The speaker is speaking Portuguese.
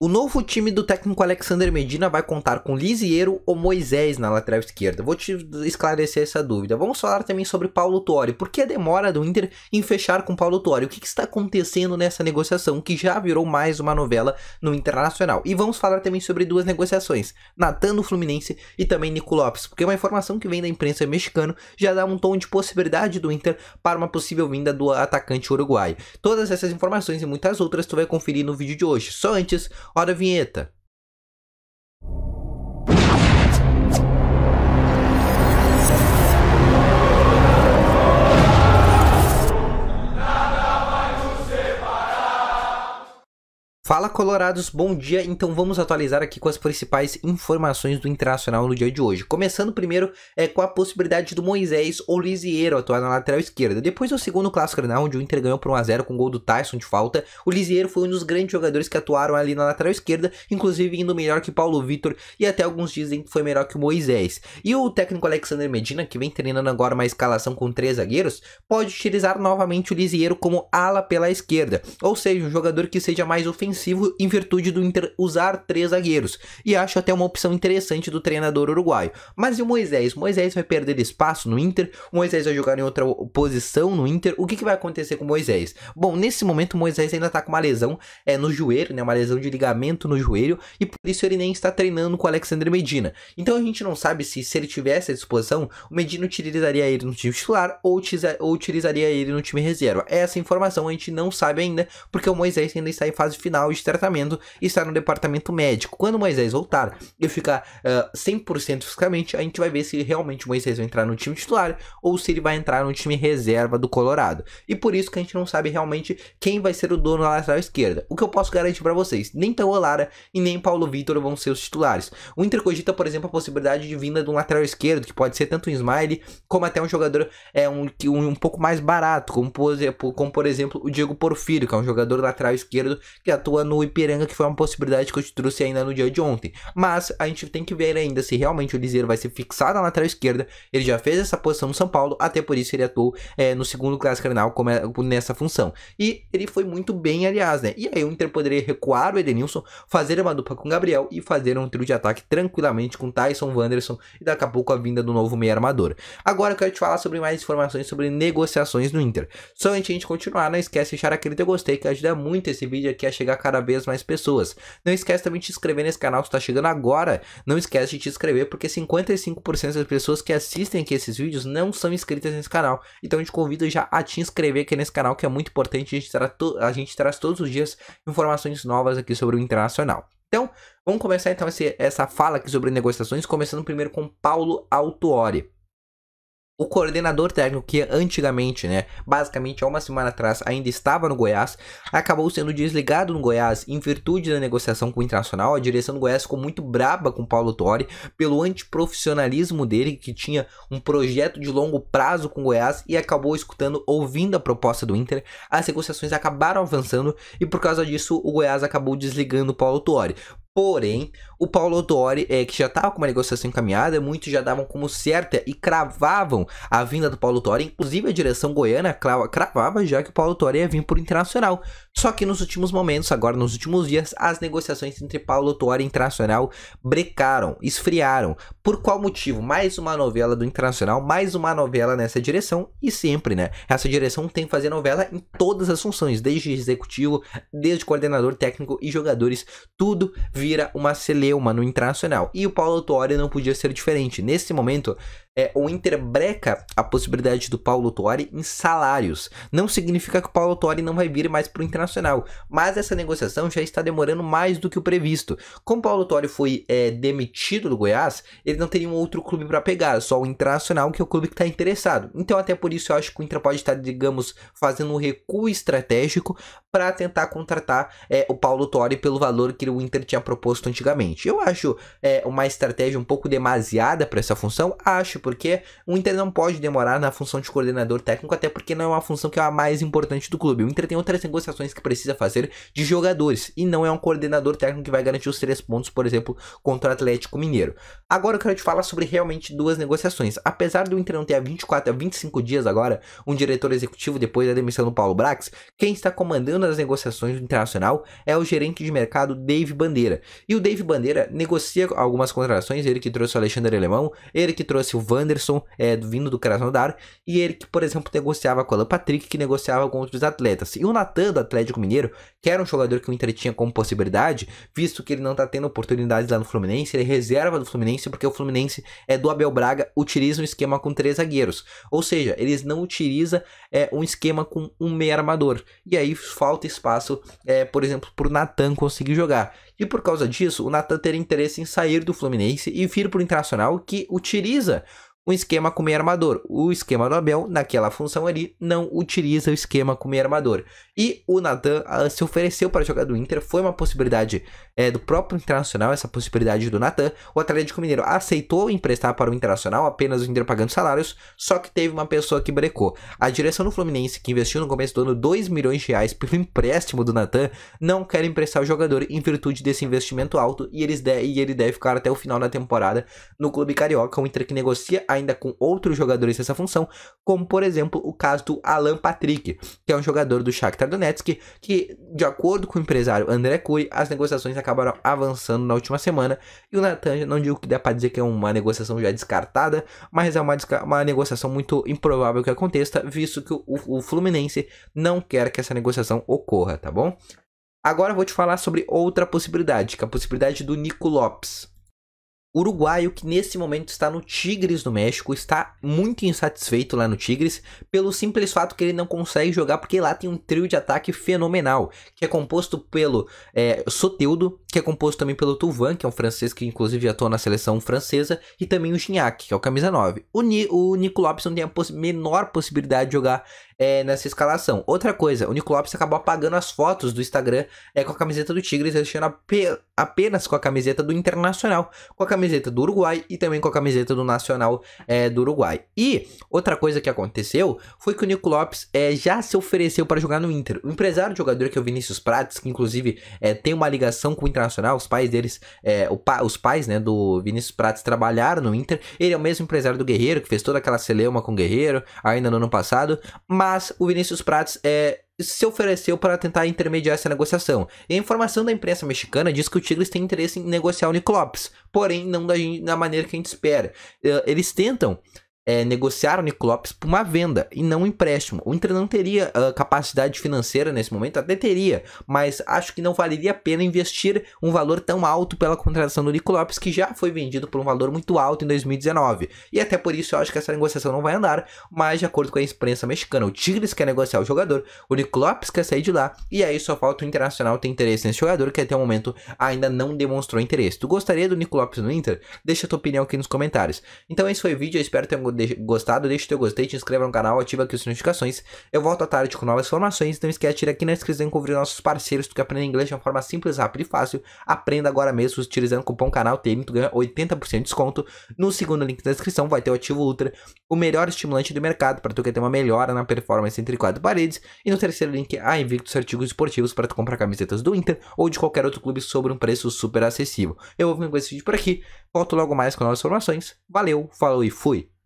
O novo time do técnico Alexander Medina vai contar com Lisiero ou Moisés na lateral esquerda? Vou te esclarecer essa dúvida. Vamos falar também sobre Paulo Tuori. Por que a demora do Inter em fechar com Paulo Tuori? O que, que, está acontecendo nessa negociação que já virou mais uma novela no Internacional? E vamos falar também sobre duas negociações, Natano do Fluminense e também Nico Lopes, porque é uma informação que vem da imprensa mexicana já dá um tom de possibilidade do Inter para uma possível vinda do atacante uruguaio. Todas essas informações e muitas outras tu vai conferir no vídeo de hoje. Só antes ora vinheta. Fala Colorados, bom dia. Então vamos atualizar aqui com as principais informações do Internacional no dia de hoje. Começando primeiro é com a possibilidade do Moisés Lisieiro atuar na lateral esquerda. Depois do segundo clássico granal, onde o Inter ganhou por 1x0 com o gol do Tyson de falta, o Liziero foi um dos grandes jogadores que atuaram ali na lateral esquerda, inclusive indo melhor que Paulo Vitor e até alguns dizem que foi melhor que o Moisés. E o técnico Alexander Medina, que vem treinando agora uma escalação com três zagueiros, pode utilizar novamente o Liziero como ala pela esquerda, ou seja, um jogador que seja mais ofensivo ofensivo em virtude do Inter usar três zagueiros. E acho até uma opção interessante do treinador uruguaio. Mas e o Moisés? O Moisés vai perder espaço no Inter? O Moisés vai jogar em outra posição no Inter? O que, que vai acontecer com o Moisés? Bom, nesse momento o Moisés ainda tá com uma lesão é, no joelho, né? Uma lesão de ligamento no joelho. E por isso ele nem está treinando com o Alexandre Medina. Então a gente não sabe se, se ele tivesse à disposição, o Medina utilizaria ele no time titular ou, ou utilizaria ele no time reserva. É essa informação a gente não sabe ainda, porque o Moisés ainda está em fase final profissional de tratamento está no departamento médico. Quando Moisés voltar e ficar uh, ah, 100% fisicamente, a gente vai ver se realmente o Moisés vai entrar no time titular ou se ele vai entrar no time reserva do Colorado. E por isso que a gente não sabe realmente quem vai ser o dono da lateral esquerda. O que eu posso garantir para vocês, nem Teo Olara e nem Paulo Vitor vão ser os titulares. O Inter cogita, por exemplo, a possibilidade de vinda de um lateral esquerdo, que pode ser tanto um Smiley, como até um jogador é, um, um, um pouco mais barato, como, como por exemplo o Diego Porfírio, que é um jogador lateral esquerdo que atua no Ipiranga, que foi uma possibilidade que eu te trouxe ainda no dia de ontem. Mas a gente tem que ver ainda se realmente o Liseiro vai ser fixado na lateral esquerda. Ele já fez essa posição no São Paulo, até por isso ele atuou é, no segundo clássico carnal é, nessa função. E ele foi muito bem, aliás, né? E aí o Inter poderia recuar o Edenilson, fazer uma dupla com o Gabriel e fazer um trio de ataque tranquilamente com Tyson, Wanderson e daqui a pouco a vinda do novo meio armador. Agora eu quero te falar sobre mais informações sobre negociações no Inter. Só antes de a gente continuar, não esquece de deixar aquele teu gostei que ajuda muito esse vídeo aqui a chegar a cada vez mais pessoas. Não esquece também de se inscrever nesse canal que está chegando agora. Não esquece de te inscrever porque 55% das pessoas que assistem aqui esses vídeos não são inscritas nesse canal. Então eu te convido já a te inscrever aqui nesse canal que é muito importante. A gente, tra a gente traz todos os dias informações novas aqui sobre o internacional. Então, vamos começar então essa fala aqui sobre negociações, começando primeiro com Paulo Autuori. O coordenador técnico, que antigamente, né, basicamente há uma semana atrás ainda estava no Goiás, acabou sendo desligado no Goiás em virtude da negociação com o Internacional. A direção do Goiás ficou muito braba com Paulo Torre pelo antiprofissionalismo dele, que tinha um projeto de longo prazo com o Goiás e acabou escutando, ouvindo a proposta do Inter. As negociações acabaram avançando e por causa disso o Goiás acabou desligando Paulo Torre. Porém, o Paulo Dori, é, eh, que já estava com uma negociação encaminhada, muitos já davam como certa e cravavam a vinda do Paulo Dori. Inclusive, a direção goiana cravava já que o Paulo Dori ia vir por internacional. Só que nos últimos momentos, agora nos últimos dias, as negociações entre Paulo Dori e Internacional brecaram, esfriaram. Por qual motivo? Mais uma novela do Internacional, mais uma novela nessa direção e sempre, né? Essa direção tem que fazer novela em todas as funções, desde executivo, desde coordenador técnico e jogadores, tudo via vira uma celeuma no internacional E o Paulo Autuori não podia ser diferente. Nesse momento, é, Inter breca a possibilidade do Paulo Tuori em salários. Não significa que o Paulo Tuori não vai vir mais para o Internacional, mas essa negociação já está demorando mais do que o previsto. Como Paulo Tuori foi é, demitido do Goiás, ele não teria um outro clube para pegar, só o Internacional, que é o clube que está interessado. Então, até por isso, eu acho que o Inter pode estar, digamos, fazendo um recuo estratégico para tentar contratar é, o Paulo Tuori pelo valor que o Inter tinha proposto antigamente. Eu acho é, uma estratégia um pouco demasiada para essa função, acho, porque o Inter não pode demorar na função de coordenador técnico, até porque não é uma função que é a mais importante do clube. O Inter tem outras negociações que precisa fazer de jogadores, e não é um coordenador técnico que vai garantir os três pontos, por exemplo, contra o Atlético Mineiro. Agora eu quero te falar sobre realmente duas negociações. Apesar do Inter não ter há 24 a 25 dias agora um diretor executivo depois da demissão do Paulo Brax, quem está comandando as negociações do Internacional é o gerente de mercado Dave Bandeira. E o Dave Bandeira negocia algumas contratações, ele que trouxe o Alexandre Alemão, ele que trouxe o Van Anderson, é, vindo do Krasnodar, e ele que, por exemplo, negociava com o Alan Patrick, que negociava com outros atletas. E o Natan, do Atlético Mineiro, que era um jogador que o Inter tinha como possibilidade, visto que ele não tá tendo oportunidades lá no Fluminense, ele é reserva do Fluminense, porque o Fluminense é do Abel Braga, utiliza um esquema com três zagueiros. Ou seja, eles não utilizam é, um esquema com um meia armador. E aí falta espaço, é, por exemplo, para o Natan conseguir jogar. E por causa disso, o Natan teria interesse em sair do Fluminense e vir para o Internacional, que utiliza um esquema com meio armador. O esquema do Abel, naquela função ali, não utiliza o esquema com meio armador. E o Nathan uh, se ofereceu para jogar do Inter, foi uma possibilidade é, do próprio Internacional, essa possibilidade do Nathan. O Atlético Mineiro aceitou emprestar para o Internacional, apenas o Inter pagando salários, só que teve uma pessoa que brecou. A direção do Fluminense, que investiu no começo do ano 2 milhões de reais pelo empréstimo do Nathan, não quer emprestar o jogador em virtude desse investimento alto e, eles de e ele deve ficar até o final da temporada no Clube Carioca, o Inter que negocia a ainda com outros jogadores essa função, como por exemplo o caso do Alan Patrick, que é um jogador do Shakhtar Donetsk, que de acordo com o empresário André Cury, as negociações acabaram avançando na última semana, e o Natan, não digo que dá para dizer que é uma negociação já descartada, mas é uma, uma negociação muito improvável que aconteça, visto que o, o Fluminense não quer que essa negociação ocorra, tá bom? Agora eu vou te falar sobre outra possibilidade, que é a possibilidade do Nico Lopes uruguaio que nesse momento está no Tigres do México, está muito insatisfeito lá no Tigres, pelo simples fato que ele não consegue jogar, porque lá tem um trio de ataque fenomenal, que é composto pelo é, Soteudo, que é composto também pelo Tuvan, que é um francês que inclusive atua na seleção francesa, e também o Gignac, que é o camisa 9. O, Ni, o Nico Lopes não tem a poss menor possibilidade de jogar, é, nessa escalação. Outra coisa, o Nico Lopes acabou apagando as fotos do Instagram é, com a camiseta do Tigres, deixando ap apenas com a camiseta do Internacional, com a camiseta do Uruguai e também com a camiseta do Nacional é, do Uruguai. E outra coisa que aconteceu foi que o Nico Lopes é, já se ofereceu para jogar no Inter. O empresário do jogador, que é o Vinícius Prates, que inclusive é, tem uma ligação com o Internacional, os pais deles, é, pa os pais né, do Vinícius Prates trabalharam no Inter. Ele é o mesmo empresário do Guerreiro, que fez toda aquela celeuma com o Guerreiro ainda no ano passado, mas mas o Vinícius Prates é, se ofereceu para tentar intermediar essa negociação. E a informação da imprensa mexicana diz que o Tigres tem interesse em negociar o Nico porém não da, da maneira que a gente espera. É, eles tentam é, negociar o Nico Lopes por uma venda e não um empréstimo. O Inter não teria uh, capacidade financeira nesse momento, até teria, mas acho que não valeria a pena investir um valor tão alto pela contratação do Nico Lopes, que já foi vendido por um valor muito alto em 2019. E até por isso eu acho que essa negociação não vai andar, mas de acordo com a imprensa mexicana, o Tigres quer negociar o jogador, o Nico Lopes quer sair de lá, e aí só falta o Internacional ter interesse nesse jogador, que até o momento ainda não demonstrou interesse. Tu gostaria do Nico Lopes no Inter? Deixa a tua opinião aqui nos comentários. Então esse é foi o vídeo, eu espero ter gostado, deixa o teu gostei, te inscreva no canal, ativa aqui as notificações. Eu volto à tarde com novas formações, não esquece de ir aqui na descrição, e conferir nossos parceiros, tu quer aprender inglês de uma forma simples, rápida e fácil. Aprenda agora mesmo utilizando o cupom canal tu ganha 80% de desconto. No segundo link da descrição vai ter o ativo Ultra, o melhor estimulante do mercado para tu que ter uma melhora na performance entre quatro paredes. E no terceiro link, a Invictus artigos esportivos para tu comprar camisetas do Inter ou de qualquer outro clube sobre um preço super acessível. Eu vou ficar com esse vídeo por aqui. Volto logo mais com novas informações. Valeu, falou e fui!